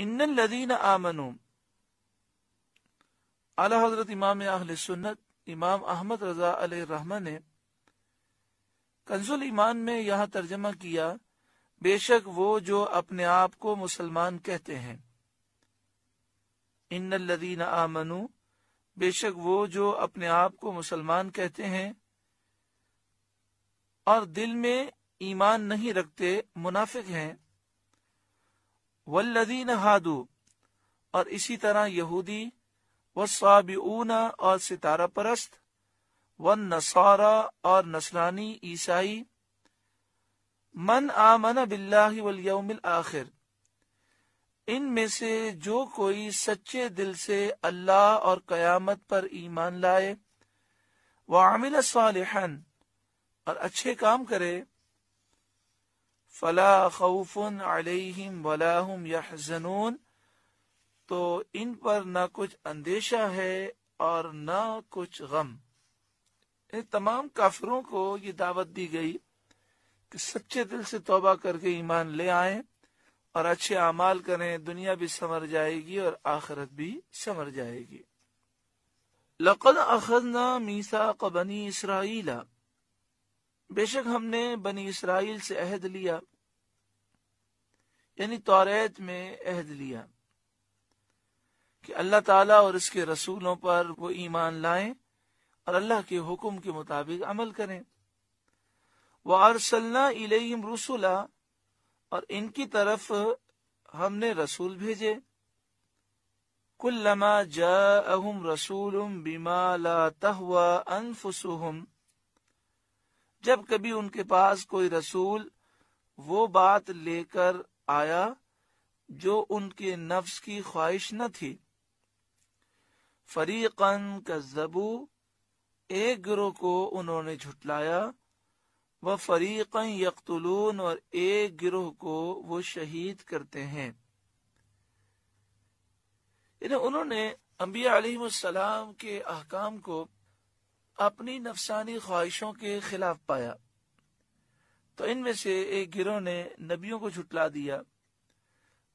इन लदीन हजरत इमाम सुन्नत इमाम अहमद रजा रहमा ने कंजुल ईमान में यह तर्जमा किया बेशक वो जो अपने आप को मुसलमान कहते हैं इन लदीन आमनु बेशक वो जो अपने आप को मुसलमान कहते हैं और दिल में ईमान नहीं रखते मुनाफिक हैं वल्लदीन हादू और इसी तरह यहूदी व साबिऊना और सितारा परस्त व नसारा और नसरानी ईसाई मन आमन बिल्लाउमिल आखिर इनमें से जो कोई सच्चे दिल से अल्लाह और कयामत पर ईमान लाए व आमिल सालहन और अच्छे काम करे फला खौफन अलैहिम वलाहम यहजनून तो इन पर ना कुछ अंदेशा है और ना कुछ गम इन तमाम काफिरों को ये दावत दी गई कि सच्चे दिल से तोबा करके ईमान ले आए और अच्छे अमाल करें दुनिया भी समर जाएगी और आखिरत भी समर जाएगी लकद अखदना मीसा कबनी इसराइला बेशक हमने बनी इसराइल से अहद लिया यानी तौरेत में अहद लिया कि अल्लाह ताला और इसके रसूलों पर वो ईमान लाए और अल्लाह के हुक्म के मुताबिक अमल करें वारसलना इलेम रसुला और इनकी तरफ हमने रसूल भेजे कुल्लमा जा अहम रसूल बीमा ला तहवा अनफुसुहम जब कभी उनके पास कोई रसूल वो बात लेकर आया जो उनके नफ्स की ख्वाहिश न थी फरीकन कजबू एक गिरोह को उन्होंने झुटलाया व फरीकन यकतुलून और एक गिरोह को वो शहीद करते हैं उन्होंने अम्बिया सलाम के अहकाम को अपनी नफसानी ख्वाहिशों के खिलाफ पाया तो इनमें से एक गिरोह ने नबियों को झुटला दिया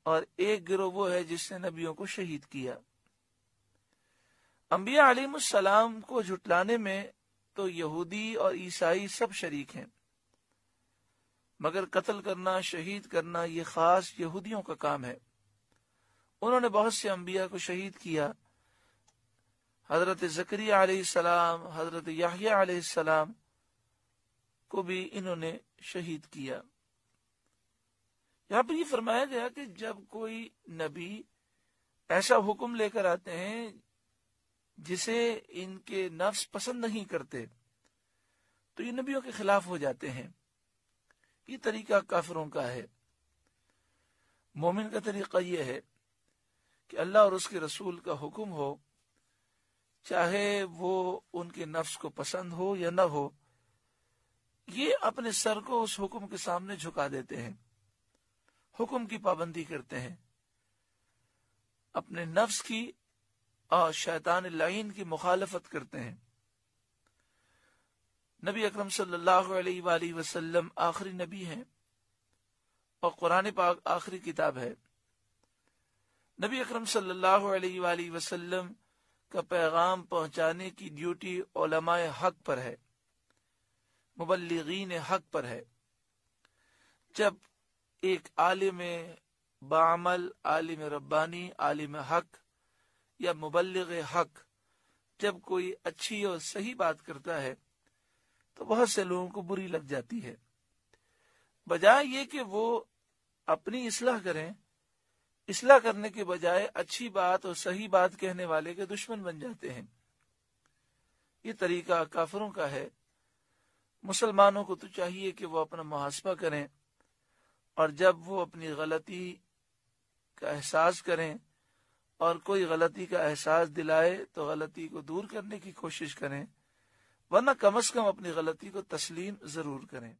और एक गिरोह वो है जिसने नबियों को शहीद किया अम्बिया सलाम को झुटलाने में तो यहूदी और ईसाई सब शरीक हैं मगर कत्ल करना शहीद करना ये खास यहूदियों का काम है उन्होंने बहुत से अम्बिया को शहीद किया हजरत जक्रिया आसलाम हजरत याहिया को भी इन्होंने शहीद किया यहाँ पर ये फरमाया गया कि जब कोई नबी ऐसा हुक्म लेकर आते हैं जिसे इनके नफ्स पसंद नहीं करते तो ये नबियों के खिलाफ हो जाते हैं ये तरीका काफिरों का है मोमिन का तरीका यह है कि अल्लाह और उसके रसूल का हुक्म हो चाहे वो उनके नफ्स को पसंद हो या न हो ये अपने सर को उस हुक्म के सामने झुका देते हैं हुक्म की पाबंदी करते हैं अपने नफ्स की और शैतान लाइन की मुखालफत करते हैं नबी अकरम सल्लल्लाहु अलैहि वसल्लम आखिरी नबी हैं और कुरान पाक आखिरी किताब है नबी अकरम सल्लल्लाहु अलैहि वसल्लम का पैगाम पहुंचाने की ड्यूटी ओलमाए हक पर है मुबलगिन हक पर है जब एक आलिम बामल आलिम रब्बानी आलिम हक या मुबलग हक जब कोई अच्छी और सही बात करता है तो बहुत से लोगों को बुरी लग जाती है बजाय ये कि वो अपनी इसलाह करें इसलाह करने के बजाय अच्छी बात और सही बात कहने वाले के दुश्मन बन जाते हैं ये तरीका काफरों का है मुसलमानों को तो चाहिए कि वो अपना मुहासबा करें और जब वो अपनी गलती का एहसास करें और कोई गलती का एहसास दिलाए तो गलती को दूर करने की कोशिश करें वरना कम अज कम अपनी गलती को तस्लीम जरूर करें